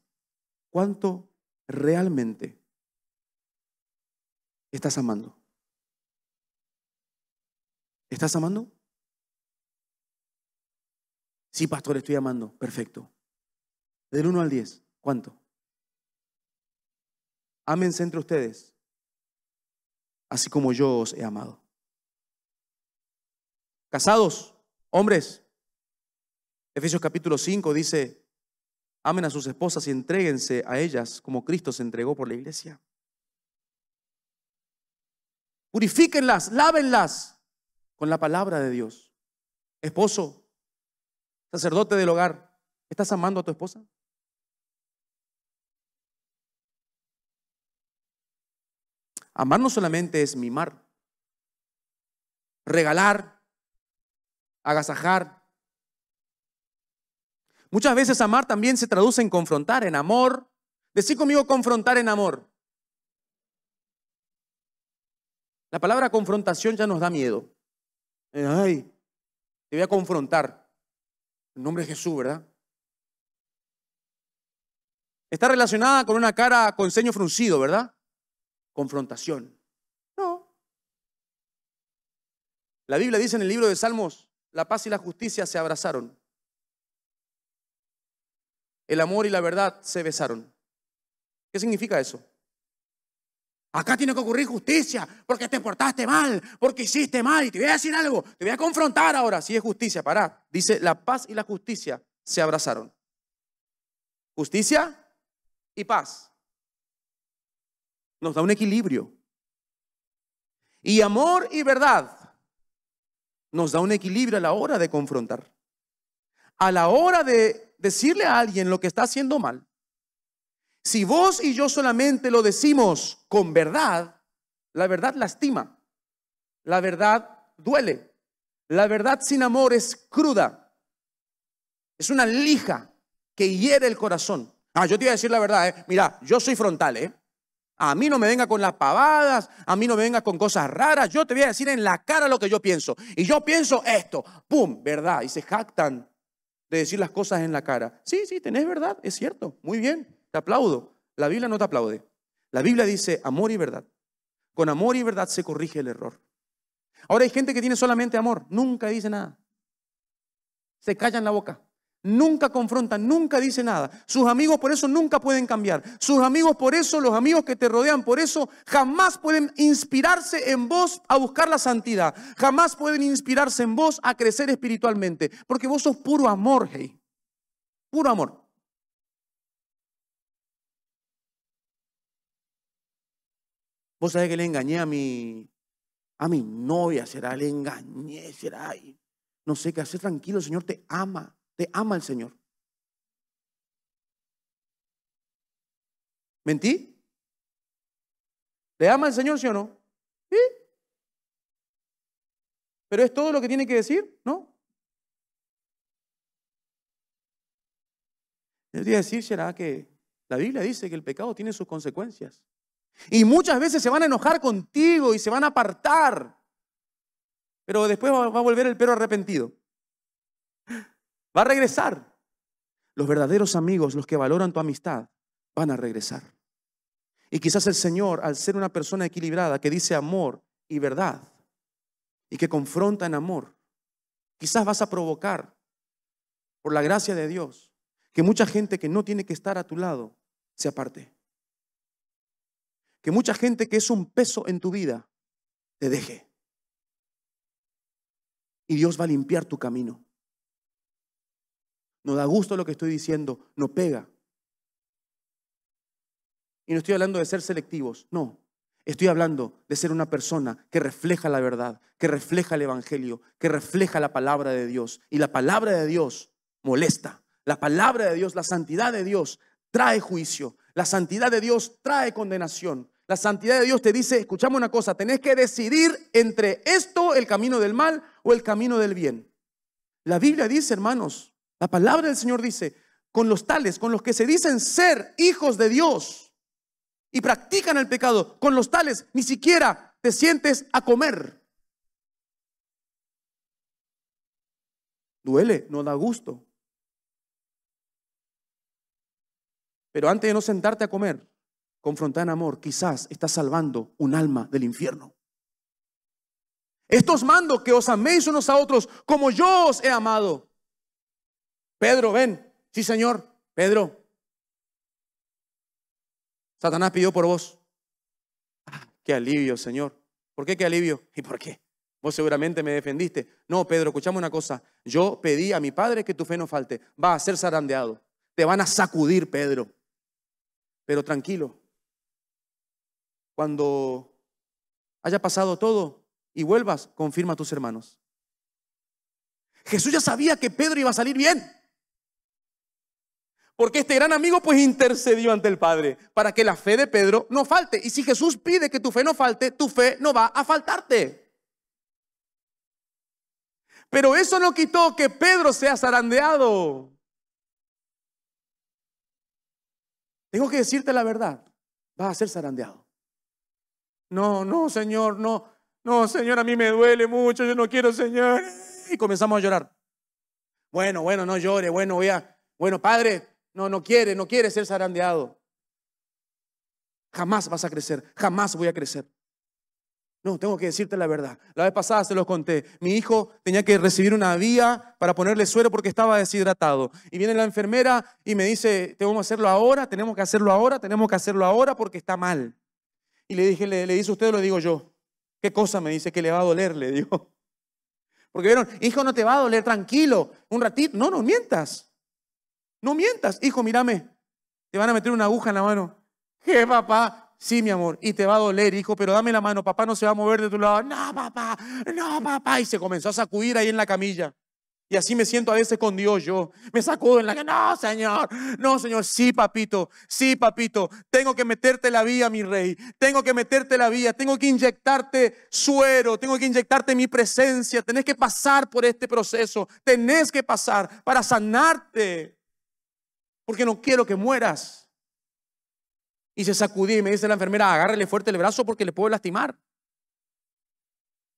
¿cuánto realmente ¿Estás amando? ¿Estás amando? Sí, pastor, estoy amando. Perfecto. Del 1 al 10, ¿cuánto? Ámense entre ustedes, así como yo os he amado. Casados, hombres, Efesios capítulo 5 dice, amen a sus esposas y entréguense a ellas como Cristo se entregó por la iglesia. Purifíquenlas, lávenlas con la palabra de Dios. Esposo, sacerdote del hogar, ¿estás amando a tu esposa? Amar no solamente es mimar, regalar, agasajar. Muchas veces amar también se traduce en confrontar, en amor. Decí conmigo confrontar en amor. La palabra confrontación ya nos da miedo. Eh, ay, te voy a confrontar. En nombre de Jesús, ¿verdad? Está relacionada con una cara con ceño fruncido, ¿verdad? Confrontación. No. La Biblia dice en el libro de Salmos, la paz y la justicia se abrazaron. El amor y la verdad se besaron. ¿Qué significa eso? Acá tiene que ocurrir justicia porque te portaste mal, porque hiciste mal. Y te voy a decir algo, te voy a confrontar ahora. Si es justicia, pará. Dice, la paz y la justicia se abrazaron. Justicia y paz. Nos da un equilibrio. Y amor y verdad nos da un equilibrio a la hora de confrontar. A la hora de decirle a alguien lo que está haciendo mal si vos y yo solamente lo decimos con verdad, la verdad lastima, la verdad duele, la verdad sin amor es cruda, es una lija que hiere el corazón. Ah, yo te iba a decir la verdad, eh. mira, yo soy frontal, ¿eh? A mí no me venga con las pavadas, a mí no me venga con cosas raras, yo te voy a decir en la cara lo que yo pienso. Y yo pienso esto, ¡pum! ¿Verdad? Y se jactan de decir las cosas en la cara. Sí, sí, tenés verdad, es cierto, muy bien. Te aplaudo. La Biblia no te aplaude. La Biblia dice amor y verdad. Con amor y verdad se corrige el error. Ahora hay gente que tiene solamente amor, nunca dice nada. Se callan la boca. Nunca confrontan, nunca dice nada. Sus amigos por eso nunca pueden cambiar. Sus amigos por eso, los amigos que te rodean por eso, jamás pueden inspirarse en vos a buscar la santidad. Jamás pueden inspirarse en vos a crecer espiritualmente. Porque vos sos puro amor, hey. Puro amor. Vos sabés que le engañé a mi, a mi novia, será, le engañé, será. no sé qué hacer, tranquilo, el Señor te ama, te ama el Señor. ¿Mentí? ¿Le ama el Señor, sí o no? ¿Sí? ¿Pero es todo lo que tiene que decir? ¿No? a decir, será que la Biblia dice que el pecado tiene sus consecuencias. Y muchas veces se van a enojar contigo y se van a apartar. Pero después va a volver el perro arrepentido. Va a regresar. Los verdaderos amigos, los que valoran tu amistad, van a regresar. Y quizás el Señor, al ser una persona equilibrada que dice amor y verdad y que confronta en amor, quizás vas a provocar, por la gracia de Dios, que mucha gente que no tiene que estar a tu lado se aparte que mucha gente que es un peso en tu vida te deje. Y Dios va a limpiar tu camino. No da gusto lo que estoy diciendo, no pega. Y no estoy hablando de ser selectivos, no. Estoy hablando de ser una persona que refleja la verdad, que refleja el Evangelio, que refleja la palabra de Dios. Y la palabra de Dios molesta. La palabra de Dios, la santidad de Dios trae juicio. La santidad de Dios trae condenación. La santidad de Dios te dice, escuchame una cosa, tenés que decidir entre esto, el camino del mal o el camino del bien. La Biblia dice, hermanos, la palabra del Señor dice, con los tales, con los que se dicen ser hijos de Dios y practican el pecado, con los tales ni siquiera te sientes a comer. Duele, no da gusto. Pero antes de no sentarte a comer, confrontar en amor, quizás está salvando un alma del infierno. Estos mando que os améis unos a otros como yo os he amado. Pedro, ven. Sí, Señor. Pedro. Satanás pidió por vos. Ah, qué alivio, Señor. ¿Por qué qué alivio? ¿Y por qué? Vos seguramente me defendiste. No, Pedro, escuchame una cosa. Yo pedí a mi padre que tu fe no falte. Va a ser zarandeado. Te van a sacudir, Pedro. Pero tranquilo, cuando haya pasado todo y vuelvas, confirma a tus hermanos. Jesús ya sabía que Pedro iba a salir bien. Porque este gran amigo pues intercedió ante el Padre para que la fe de Pedro no falte. Y si Jesús pide que tu fe no falte, tu fe no va a faltarte. Pero eso no quitó que Pedro sea zarandeado. Tengo que decirte la verdad, vas a ser zarandeado. No, no, Señor, no, no, Señor, a mí me duele mucho, yo no quiero, Señor. Y comenzamos a llorar. Bueno, bueno, no llore, bueno, voy a, bueno, Padre, no, no quiere, no quiere ser zarandeado. Jamás vas a crecer, jamás voy a crecer. No, tengo que decirte la verdad. La vez pasada se los conté. Mi hijo tenía que recibir una vía para ponerle suero porque estaba deshidratado. Y viene la enfermera y me dice, tenemos que hacerlo ahora, tenemos que hacerlo ahora, tenemos que hacerlo ahora porque está mal. Y le dije, le, dice usted o lo digo yo. ¿Qué cosa me dice que le va a doler? Le digo. Porque vieron, hijo, no te va a doler, tranquilo, un ratito. No, no mientas. No mientas, hijo, mírame. Te van a meter una aguja en la mano. ¿Qué, papá? Sí, mi amor, y te va a doler, hijo, pero dame la mano, papá no se va a mover de tu lado. No, papá, no, papá. Y se comenzó a sacudir ahí en la camilla. Y así me siento a veces con Dios yo. Me sacudo en la que, no, Señor, no, Señor, sí, papito, sí, papito, tengo que meterte la vía, mi rey, tengo que meterte la vía, tengo que inyectarte suero, tengo que inyectarte mi presencia, tenés que pasar por este proceso, tenés que pasar para sanarte, porque no quiero que mueras. Y se sacudí y me dice la enfermera, agárrele fuerte el brazo porque le puedo lastimar.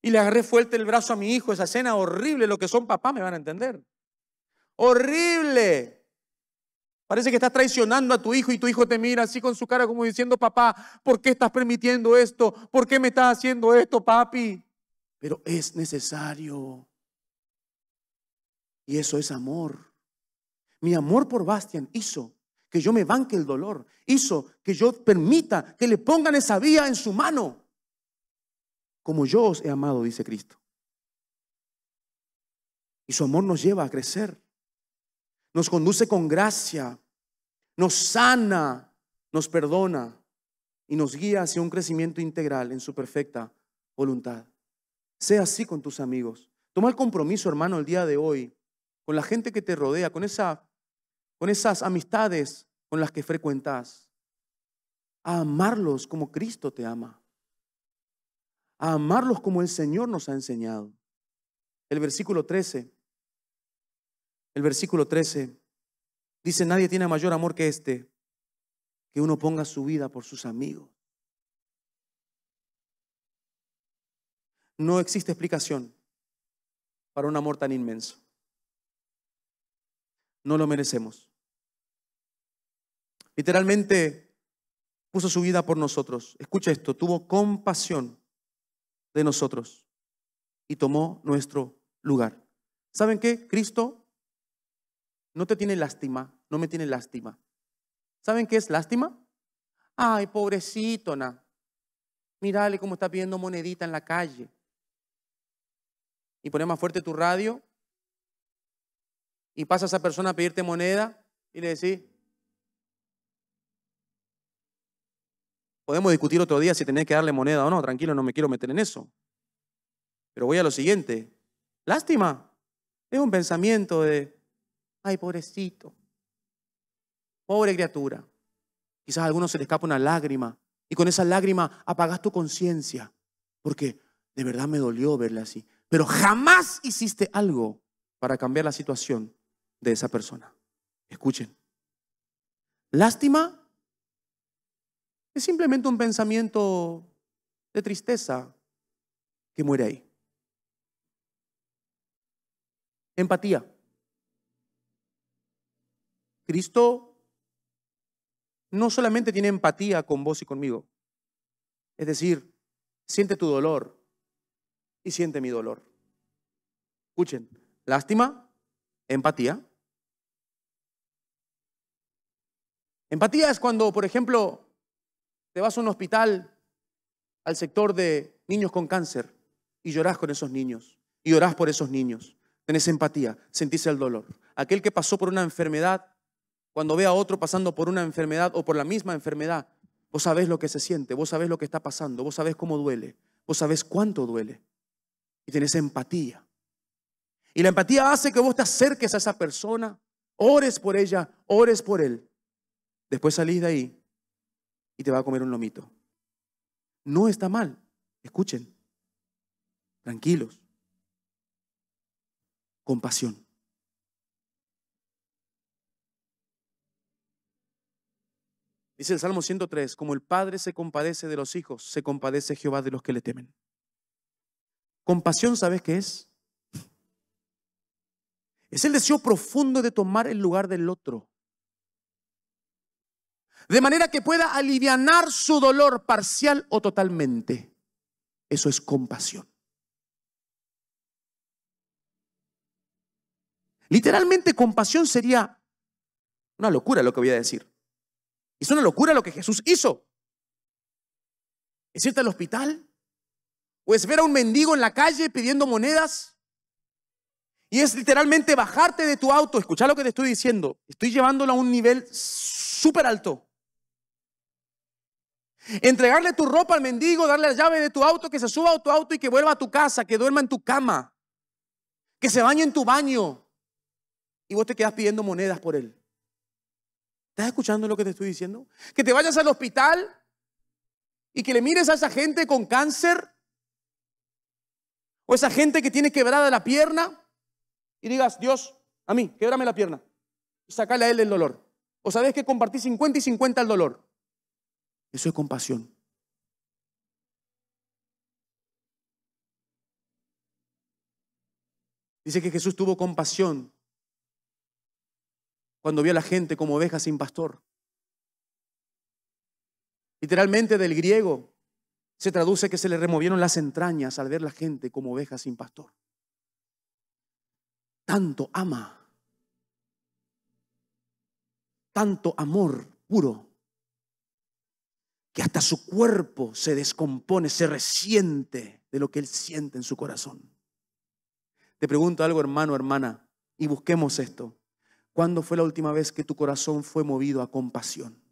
Y le agarré fuerte el brazo a mi hijo. Esa escena horrible, lo que son papás me van a entender. Horrible. Parece que estás traicionando a tu hijo y tu hijo te mira así con su cara como diciendo, papá, ¿por qué estás permitiendo esto? ¿Por qué me estás haciendo esto, papi? Pero es necesario. Y eso es amor. Mi amor por Bastian hizo que yo me banque el dolor, hizo que yo permita que le pongan esa vía en su mano como yo os he amado, dice Cristo. Y su amor nos lleva a crecer, nos conduce con gracia, nos sana, nos perdona y nos guía hacia un crecimiento integral en su perfecta voluntad. Sea así con tus amigos. Toma el compromiso, hermano, el día de hoy, con la gente que te rodea, con, esa, con esas amistades con las que frecuentas, a amarlos como Cristo te ama a amarlos como el Señor nos ha enseñado. El versículo 13, el versículo 13 dice, nadie tiene mayor amor que este, que uno ponga su vida por sus amigos. No existe explicación para un amor tan inmenso. No lo merecemos. Literalmente puso su vida por nosotros. Escucha esto, tuvo compasión de nosotros y tomó nuestro lugar. ¿Saben qué? Cristo no te tiene lástima, no me tiene lástima. ¿Saben qué es lástima? Ay, pobrecito, na. Mírale cómo está pidiendo monedita en la calle. Y pone más fuerte tu radio y pasa a esa persona a pedirte moneda y le decís, Podemos discutir otro día si tenés que darle moneda o no, tranquilo, no me quiero meter en eso. Pero voy a lo siguiente. Lástima. Es un pensamiento de, ay, pobrecito. Pobre criatura. Quizás a algunos se le escapa una lágrima y con esa lágrima apagas tu conciencia. Porque de verdad me dolió verle así. Pero jamás hiciste algo para cambiar la situación de esa persona. Escuchen. Lástima es simplemente un pensamiento de tristeza que muere ahí. Empatía. Cristo no solamente tiene empatía con vos y conmigo, es decir, siente tu dolor y siente mi dolor. Escuchen, lástima, empatía. Empatía es cuando, por ejemplo, te vas a un hospital, al sector de niños con cáncer, y llorás con esos niños, y orás por esos niños. Tenés empatía, sentís el dolor. Aquel que pasó por una enfermedad, cuando ve a otro pasando por una enfermedad o por la misma enfermedad, vos sabés lo que se siente, vos sabés lo que está pasando, vos sabés cómo duele, vos sabés cuánto duele. Y tenés empatía. Y la empatía hace que vos te acerques a esa persona, ores por ella, ores por él. Después salís de ahí te va a comer un lomito. No está mal. Escuchen. Tranquilos. Compasión. Dice el Salmo 103, como el Padre se compadece de los hijos, se compadece Jehová de los que le temen. Compasión, ¿sabes qué es? Es el deseo profundo de tomar el lugar del otro de manera que pueda aliviar su dolor parcial o totalmente. Eso es compasión. Literalmente compasión sería una locura lo que voy a decir. Es una locura lo que Jesús hizo. ¿Es irte al hospital? ¿O es ver a un mendigo en la calle pidiendo monedas? Y es literalmente bajarte de tu auto, escuchar lo que te estoy diciendo. Estoy llevándolo a un nivel súper alto. Entregarle tu ropa al mendigo, darle la llave de tu auto, que se suba a tu auto y que vuelva a tu casa, que duerma en tu cama, que se bañe en tu baño. Y vos te quedas pidiendo monedas por él. ¿Estás escuchando lo que te estoy diciendo? Que te vayas al hospital y que le mires a esa gente con cáncer o esa gente que tiene quebrada la pierna y digas, Dios, a mí, quebrame la pierna y sacale a él el dolor. O sabes que compartí 50 y 50 el dolor. Eso es compasión. Dice que Jesús tuvo compasión cuando vio a la gente como oveja sin pastor. Literalmente del griego se traduce que se le removieron las entrañas al ver la gente como oveja sin pastor. Tanto ama, tanto amor puro que hasta su cuerpo se descompone, se resiente de lo que él siente en su corazón. Te pregunto algo, hermano, hermana, y busquemos esto. ¿Cuándo fue la última vez que tu corazón fue movido a compasión?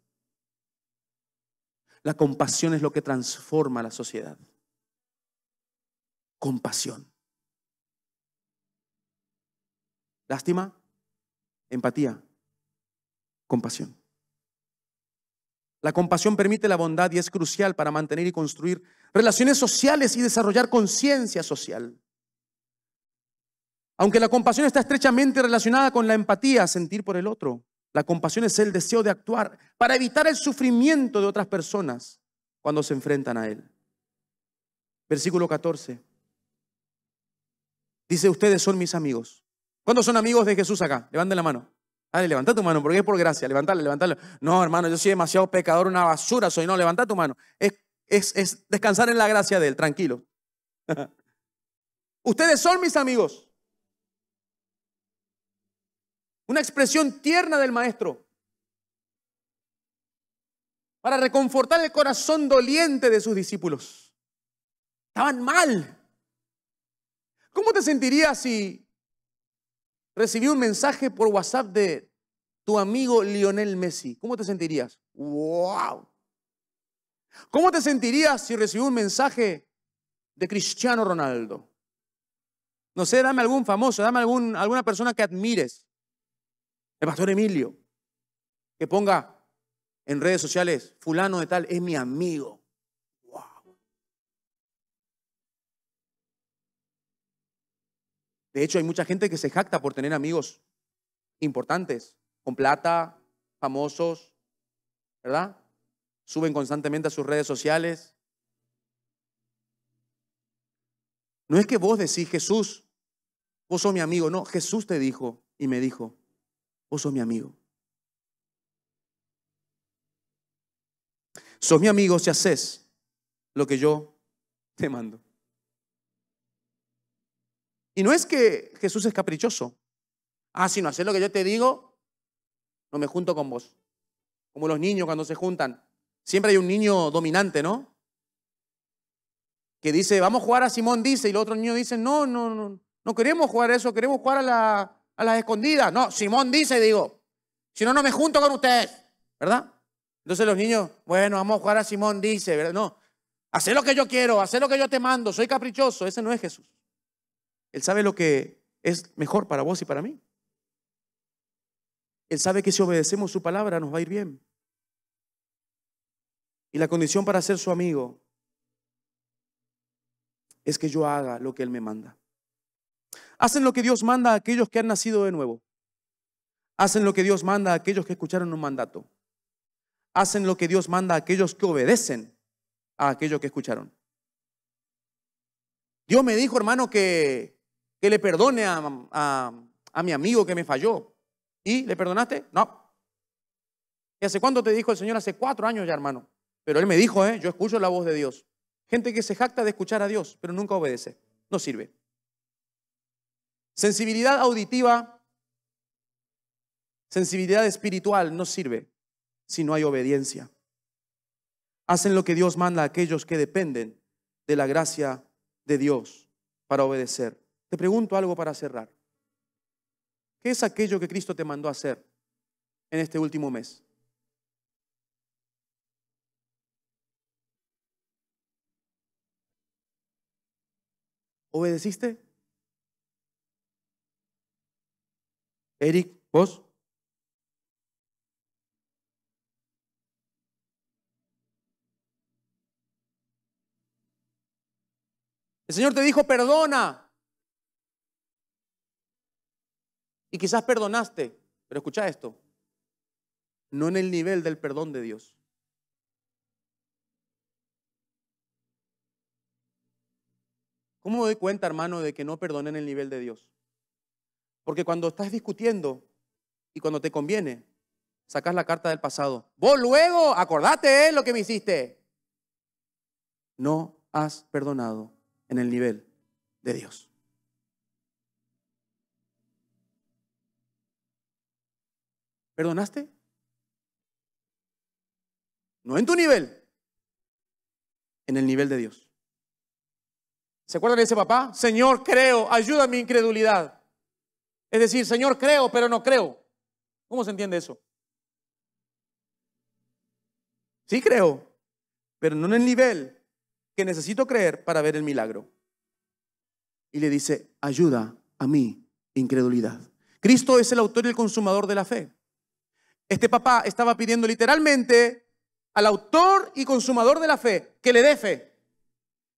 La compasión es lo que transforma la sociedad. Compasión. Lástima, empatía, compasión. La compasión permite la bondad y es crucial para mantener y construir relaciones sociales y desarrollar conciencia social. Aunque la compasión está estrechamente relacionada con la empatía, sentir por el otro, la compasión es el deseo de actuar para evitar el sufrimiento de otras personas cuando se enfrentan a él. Versículo 14. Dice, ustedes son mis amigos. ¿Cuántos son amigos de Jesús acá? Levanten la mano. Dale, levanta tu mano, porque es por gracia. Levantale, levantale. No, hermano, yo soy demasiado pecador, una basura soy. No, levanta tu mano. Es, es descansar en la gracia de Él, tranquilo. Ustedes son mis amigos. Una expresión tierna del maestro. Para reconfortar el corazón doliente de sus discípulos. Estaban mal. ¿Cómo te sentirías si Recibí un mensaje por WhatsApp de tu amigo Lionel Messi. ¿Cómo te sentirías? ¡Wow! ¿Cómo te sentirías si recibí un mensaje de Cristiano Ronaldo? No sé, dame algún famoso, dame algún, alguna persona que admires. El pastor Emilio, que ponga en redes sociales, fulano de tal, es mi amigo. De hecho, hay mucha gente que se jacta por tener amigos importantes, con plata, famosos, ¿verdad? Suben constantemente a sus redes sociales. No es que vos decís, Jesús, vos sos mi amigo. No, Jesús te dijo y me dijo, vos sos mi amigo. Sos mi amigo si haces lo que yo te mando. Y no es que Jesús es caprichoso. Ah, si no haces lo que yo te digo, no me junto con vos. Como los niños cuando se juntan. Siempre hay un niño dominante, ¿no? Que dice, vamos a jugar a Simón, dice, y el otro niño dice, no, no, no, no queremos jugar a eso, queremos jugar a, la, a las escondidas. No, Simón dice, digo, si no, no me junto con ustedes, ¿verdad? Entonces los niños, bueno, vamos a jugar a Simón, dice, ¿verdad? No, hacer lo que yo quiero, hacer lo que yo te mando, soy caprichoso, ese no es Jesús. Él sabe lo que es mejor para vos y para mí. Él sabe que si obedecemos su palabra nos va a ir bien. Y la condición para ser su amigo es que yo haga lo que Él me manda. Hacen lo que Dios manda a aquellos que han nacido de nuevo. Hacen lo que Dios manda a aquellos que escucharon un mandato. Hacen lo que Dios manda a aquellos que obedecen a aquellos que escucharon. Dios me dijo, hermano, que que le perdone a, mi amigo que me falló. ¿Y le perdonaste? No. ¿Y hace cuánto te dijo el Señor? Hace cuatro años ya, hermano. Pero Él me dijo, ¿eh? yo escucho la voz de Dios. Gente que se jacta de escuchar a Dios, pero nunca obedece. No sirve. Sensibilidad auditiva, sensibilidad espiritual no sirve si no hay obediencia. Hacen lo que Dios manda a aquellos que dependen de la gracia de Dios para obedecer. Te pregunto algo para cerrar. ¿Qué es aquello que Cristo te mandó a hacer en este último mes? ¿Obedeciste? Eric, ¿vos? El Señor te dijo, perdona. Y quizás perdonaste, pero escucha esto, no en el nivel del perdón de Dios. ¿Cómo me doy cuenta, hermano, de que no perdoné en el nivel de Dios? Porque cuando estás discutiendo y cuando te conviene, sacas la carta del pasado. Vos luego, acordate lo que me hiciste. No has perdonado en el nivel de Dios. ¿Perdonaste? No en tu nivel, en el nivel de Dios. ¿Se acuerdan de ese papá? Señor, creo, ayuda a mi incredulidad. Es decir, Señor, creo, pero no creo. ¿Cómo se entiende eso? Sí creo, pero no en el nivel que necesito creer para ver el milagro. Y le dice, ayuda a mi incredulidad. Cristo es el autor y el consumador de la fe. Este papá estaba pidiendo literalmente al autor y consumador de la fe que le dé fe,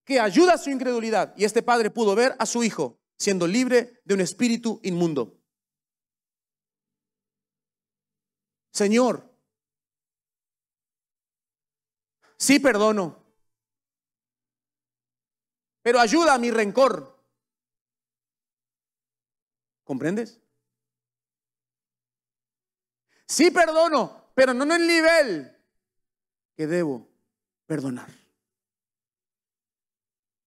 que ayuda a su incredulidad. Y este padre pudo ver a su hijo siendo libre de un espíritu inmundo. Señor, sí perdono, pero ayuda a mi rencor. ¿Comprendes? Sí perdono, pero no en el nivel que debo perdonar.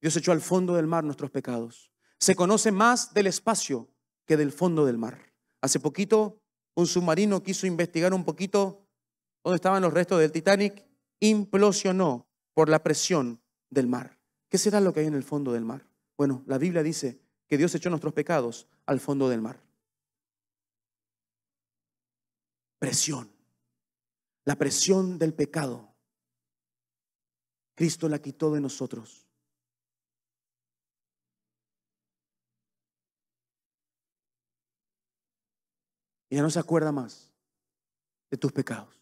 Dios echó al fondo del mar nuestros pecados. Se conoce más del espacio que del fondo del mar. Hace poquito un submarino quiso investigar un poquito dónde estaban los restos del Titanic, implosionó por la presión del mar. ¿Qué será lo que hay en el fondo del mar? Bueno, la Biblia dice que Dios echó nuestros pecados al fondo del mar. presión, la presión del pecado. Cristo la quitó de nosotros. Y ya no se acuerda más de tus pecados.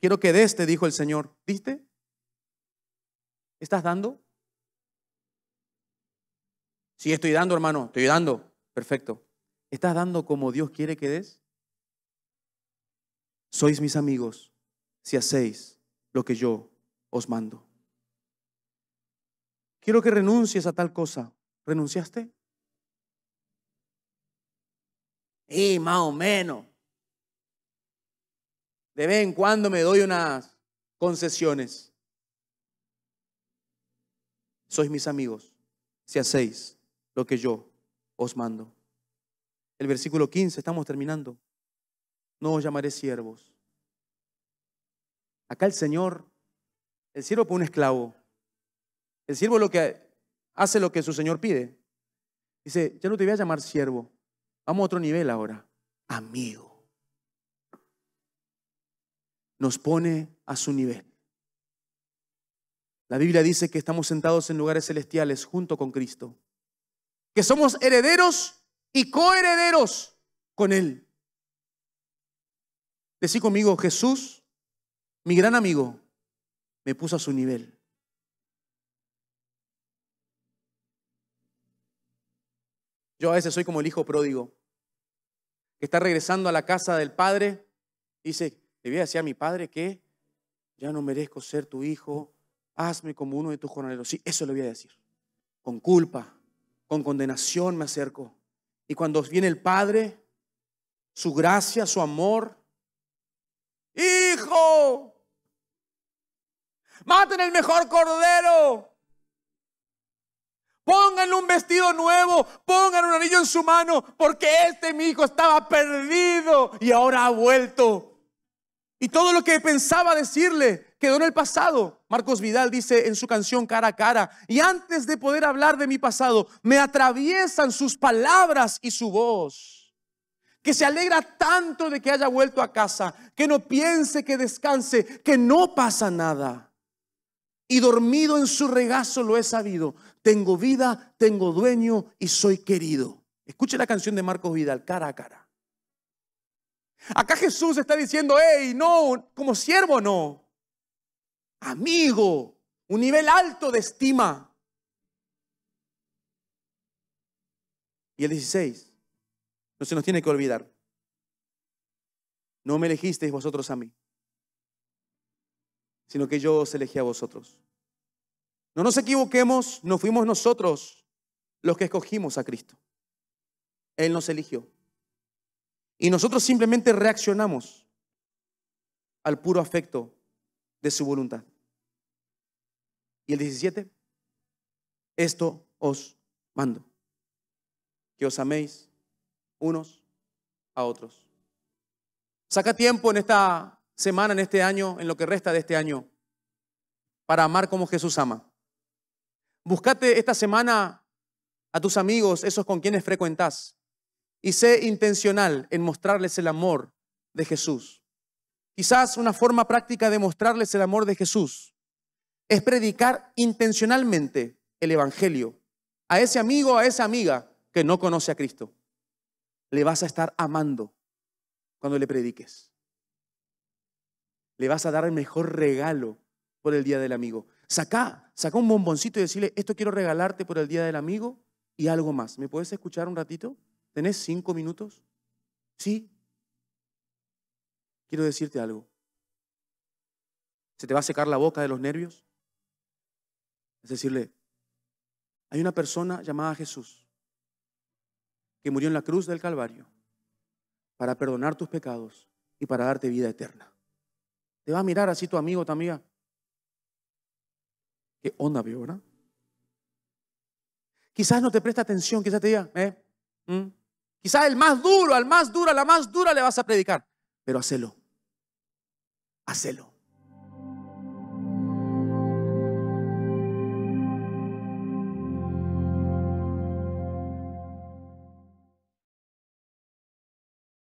Quiero que des, dijo el Señor. ¿Viste? ¿Estás dando? Sí, estoy dando, hermano, estoy dando. Perfecto. ¿Estás dando como Dios quiere que des? Sois mis amigos si hacéis lo que yo os mando. Quiero que renuncies a tal cosa. ¿Renunciaste? Y más o menos. De vez en cuando me doy unas concesiones. Sois mis amigos si hacéis lo que yo os mando. El versículo 15, estamos terminando. No os llamaré siervos. Acá el Señor, el siervo fue un esclavo. El siervo lo que hace lo que su Señor pide. Dice, ya no te voy a llamar siervo. Vamos a otro nivel ahora. Amigo. Nos pone a su nivel. La Biblia dice que estamos sentados en lugares celestiales junto con Cristo que somos herederos y coherederos con Él. Decí conmigo, Jesús, mi gran amigo, me puso a su nivel. Yo a veces soy como el hijo pródigo, que está regresando a la casa del padre, y dice, le voy a decir a mi padre que ya no merezco ser tu hijo, hazme como uno de tus jornaleros. Sí, eso le voy a decir, con culpa, con condenación me acerco. Y cuando viene el Padre, su gracia, su amor, Hijo, maten el mejor cordero. Pónganle un vestido nuevo, pongan un anillo en su mano, porque este mi hijo estaba perdido y ahora ha vuelto. Y todo lo que pensaba decirle, quedó en el pasado. Marcos Vidal dice en su canción Cara a Cara, y antes de poder hablar de mi pasado, me atraviesan sus palabras y su voz, que se alegra tanto de que haya vuelto a casa, que no piense, que descanse, que no pasa nada. Y dormido en su regazo lo he sabido. Tengo vida, tengo dueño y soy querido. Escuche la canción de Marcos Vidal, cara a cara. Acá Jesús está diciendo, hey, no, como siervo no, amigo, un nivel alto de estima. Y el 16, no se nos tiene que olvidar. No me elegisteis vosotros a mí, sino que yo os elegí a vosotros. No nos equivoquemos, no fuimos nosotros los que escogimos a Cristo. Él nos eligió. Y nosotros simplemente reaccionamos al puro afecto de su voluntad. Y el 17, esto os mando, que os améis unos a otros. Saca tiempo en esta semana, en este año, en lo que resta de este año, para amar como Jesús ama. Buscate esta semana a tus amigos, esos con quienes frecuentás, y sé intencional en mostrarles el amor de Jesús. Quizás una forma práctica de mostrarles el amor de Jesús es predicar intencionalmente el Evangelio a ese amigo, a esa amiga que no conoce a Cristo. Le vas a estar amando cuando le prediques. Le vas a dar el mejor regalo por el Día del Amigo. Saca, saca un bomboncito y decirle, esto quiero regalarte por el Día del Amigo y algo más. ¿Me puedes escuchar un ratito? ¿Tenés cinco minutos? Sí. Quiero decirte algo. ¿Se te va a secar la boca de los nervios? Es decirle, hay una persona llamada Jesús que murió en la cruz del Calvario para perdonar tus pecados y para darte vida eterna. Te va a mirar así tu amigo, tu amiga. ¿Qué onda Viola? verdad? Quizás no te presta atención, quizás te diga, eh, mm". quizás el más duro, al más duro, a la más dura le vas a predicar, pero hacelo. Hacelo.